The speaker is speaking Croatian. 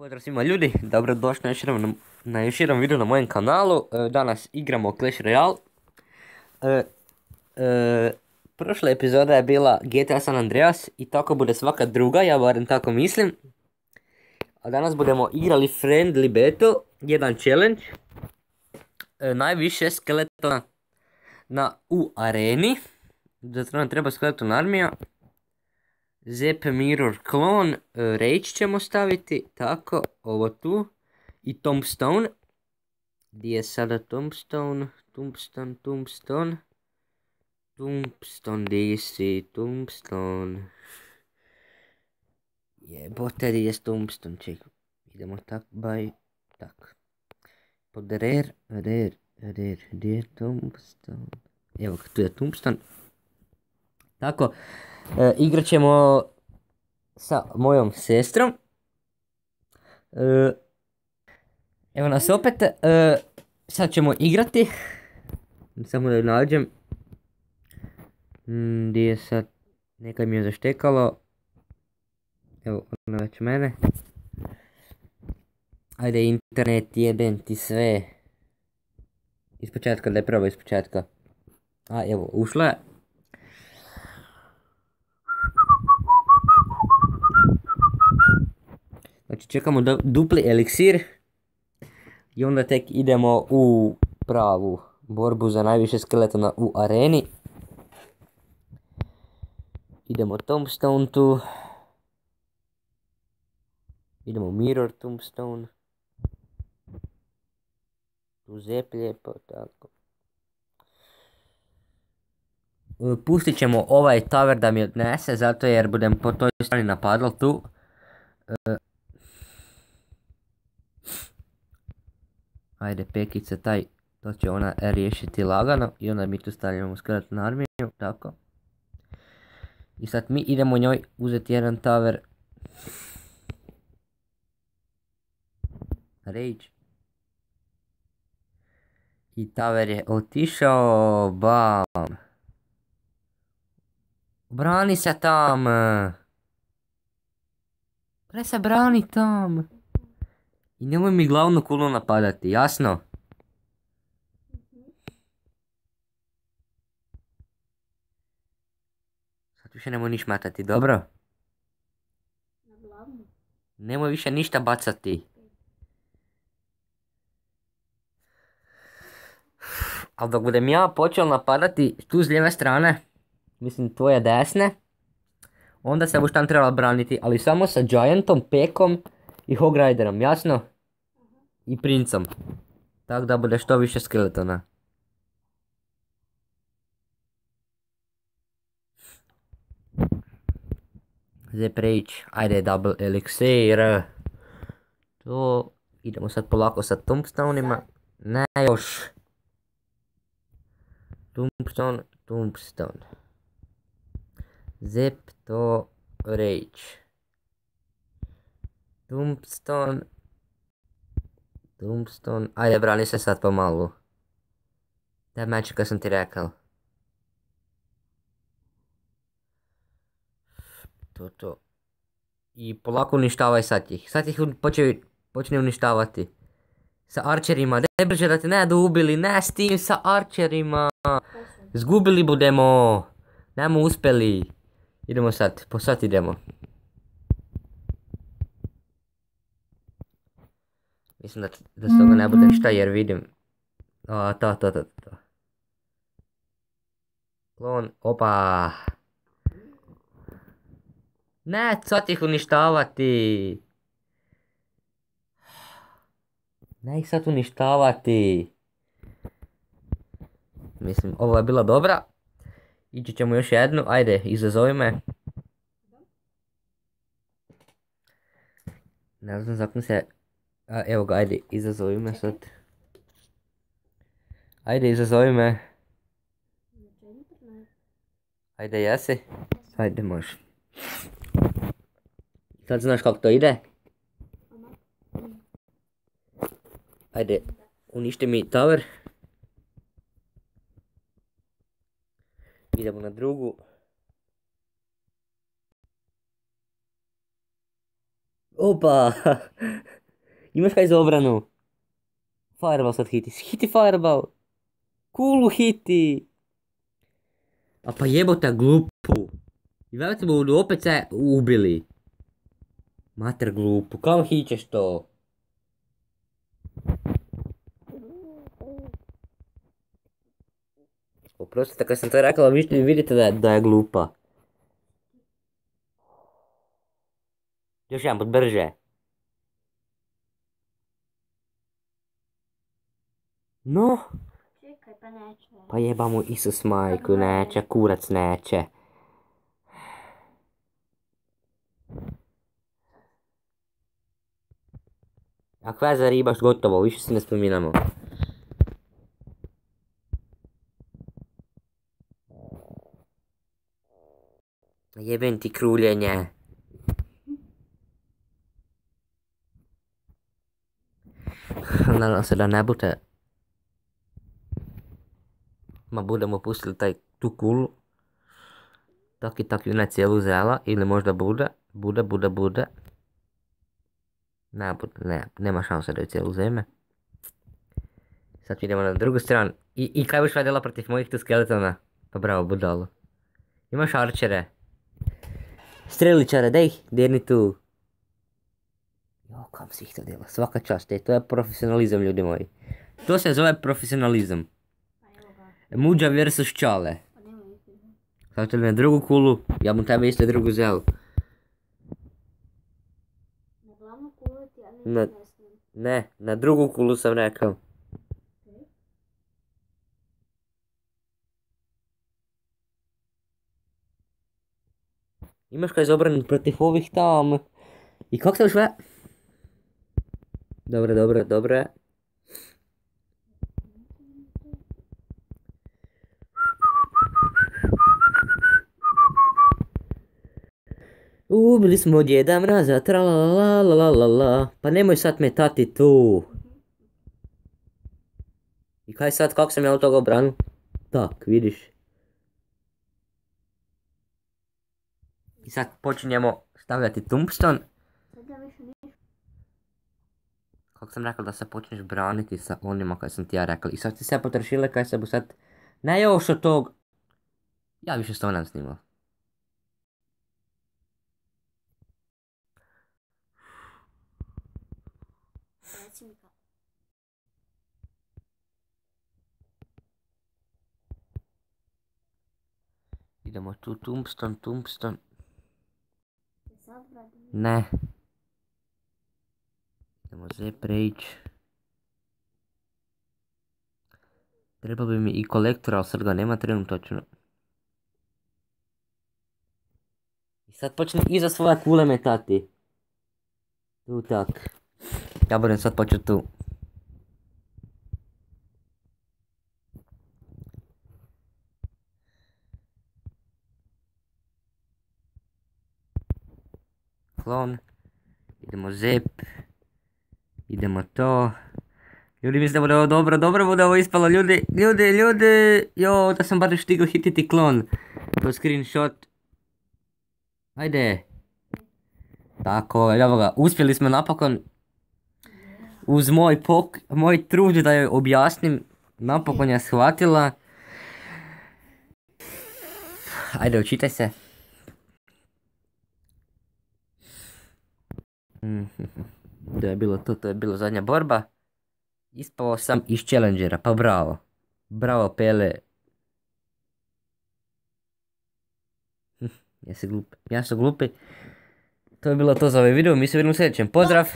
Pozdrav svima ljudi, dobrodošli na još na na mojem kanalu. E, danas igramo Clash Royale. E, e, prošla epizoda je bila GTA San Andreas i tako bude svaka druga, ja barem tako mislim. A danas budemo igrali Friendly Battle, jedan challenge. Najviše skeletona na u areni. Zato nam treba skeleton armija. Zep Mirror Clone, e, Rage ćemo staviti, tako, ovo tu. I Tombstone. Gdje je sada Tombstone? Tombstone, Tombstone. Tombstone, gdje si? Tombstone. Jebote, gdje je Tombstone? Čekaj, idemo tak, baj, tak. Pod rare, rare, rare, gdje je Tombstone? Evo, tu je Tombstone. Tako, E, igrat ćemo sa mojom sestrom. E, evo nas opet. E, sad ćemo igrati. Samo da nađem. Gdje mm, je sad? Neka mi je zaštekalo. Evo, ona već mene. Ajde, internet jebem ti sve. Ispočetka, da je prvo ispočetka. A evo, ušla je. Znači čekamo dupli eliksir. I onda tek idemo u pravu borbu za najviše skeletona u areni. Idemo Tombstone tu. Idemo Mirror Tombstone. Tu zeplje, pa tako. E, pustit ćemo ovaj tower da mi odnese, zato jer budem po toj strani napadlo tu. E, Ajde, pekice taj, to će ona riješiti lagano i onda mi tu stavljamo skrat na armiju, tako. I sad mi idemo njoj uzeti jedan taver. Rage. I taver je otišao, bam. Brani se tam! Pre se brani tam! I nemoj mi glavnu kulu napadati, jasno? Sad više nemoj niš matati, dobro? Na glavnu? Nemoj više ništa bacati. Al dok budem ja počeo napadati tu s lijeve strane, mislim tvoje desne, onda se buš tam trebala braniti, ali samo sa Giantom, Pekom, i Hog Riderom, jasno? Mhm. I Princom. Tak da bude što više skeletona. Zdaj preić ajde double elixir. To, idemo sad polako sa tombstonima. Ne još. Tombstone, tombstone. Zep to rage. Tombstone. Tombstone. Ajde, brani se sad pomalu. Da kad sam ti rekao. To, to. I polako uništavaj sad ih. Sad ih počne, počne uništavati. Sa arčerima. Ne brže da te ne da ubili. Ne s tim sa arčerima. Zgubili budemo. Nemo uspeli. Idemo sad. Po sad idemo. Mislim da, da s toga ne bude ništa mhm. jer vidim... A, to, to, to, to. Klon, opa! Ne, sad ih uništavati! Ne ih sad uništavati! Mislim, ovo je bila dobra. Ići ćemo još jednu, ajde, izazovi me. Ne znam zakon se a, evo ga, ajde, izazovi me sad. Ajde, izazovi me. Ajde, jesi? Ajde, može. Sad znaš kako to ide? Ajde, uništi mi tower. Idemo na drugu. Opa! Imaš kaj za obranu? Fireball sad hiti. Hiti Fireball. Kulu hiti. A pa jebota glupu. I se budu opet se ubili. Mater glupu, kao hićeš to? Oprostite, kad sam to rekao, vi vidite da, da je glupa. Još jedan brže. No. Čekaj, pa neće. Pa jebamo Isus pa majku, neće, kurac neće. A kva za ribaš gotovo, više se ne spominamo. Jebem ti kruljenje. Nadam se da ne budete ma budemo pustili taj tu kulu. Tak i tak je na cijelu uzela ili možda bude, bude, bude, bude. Ne, ne, nema šanse da je cijelu zeme. Sad idemo na drugu stranu. I, i kaj biš radila protiv mojih tu skeletona? Pa bravo, budalo. Imaš arčere. Streličare, da ih dirni tu. Jo, kam si to djela? Svaka čast, je. to je profesionalizam ljudi moji. To se zove profesionalizam. Muđa vs Čale. Sad te na drugu kulu, ja mu tebe isto drugu zel. Na glavnu kulu ti ja ne Ne, na drugu kulu sam rekao. Imaš kaj izobran protiv ovih tam. I kako se ve... Dobro, dobro, dobro. Ubili smo djeda mraza, la pa nemoj sad metati tu. I kaj sad, kako sam ja od toga obranil? Tak, vidiš. I sad počinjemo stavljati tombstone. Kako sam rekao da se počneš braniti sa onima kaj sam ti ja rekao. I sad ti se potrašile kaj se bo sad... Ne još tog... Ja više s to nam snimao. Idemo tu tumpston, tumpston. Ne. Idemo zep, Treba bi mi i kolektora, ali sad ga nema trenutno. I sad počne iza svoje kule metati. Tu tak. Ja budem sad počet tu. klon. Idemo zep. Idemo to. Ljudi, mislim da ovo dobro, dobro bude ovo ispalo. Ljudi, ljudi, ljudi. Jo, da sam bar štigao hititi klon. To screenshot. Ajde. Tako, evo ga. Uspjeli smo napokon. Uz moj pok, moj trud da joj objasnim. Napokon je shvatila. Ajde, očitaj se. Da je bilo to, to je bilo zadnja borba. Ispao sam iz Challengera, pa bravo. Bravo Pele. ja glupi, ja sam glupi. To je bilo to za ovaj video, mi se vidimo u sljedećem. Pozdrav!